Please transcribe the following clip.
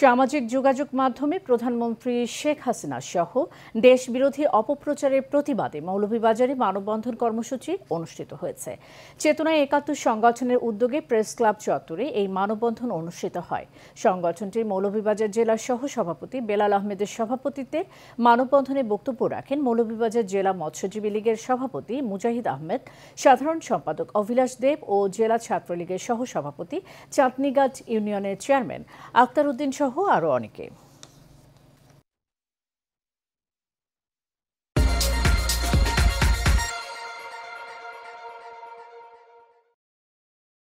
সামাজিক যোগাযোগ মাধ্যমে প্রধানমন্ত্রী শেখ হাসিনা সহ দেশবিরোধী অপপ্রচারের প্রতিবাদে মৌলভীবাজারে মানববন্ধন কর্মসূচি অনুষ্ঠিত হয়েছে চেতনায় একাত্তর সংগঠনের উদ্যোগে প্রেস ক্লাব চত্বরে এই মানববন্ধন অনুষ্ঠিত হয় সংগঠনটির মৌলভীবাজার জেলার সহ সভাপতি বেলাল আহমেদের সভাপতিত্বে মানববন্ধনে বক্তব্য রাখেন মৌলভীবাজার জেলা মৎস্যজীবী লীগের সভাপতি মুজাহিদ আহমেদ সাধারণ সম্পাদক অভিলাষ দেব ও জেলা ছাত্রলীগের সহ সভাপতি চাটনিগাছ ইউনিয়নের চেয়ারম্যান আক্তার উদ্দিন সহ আরও অনেকে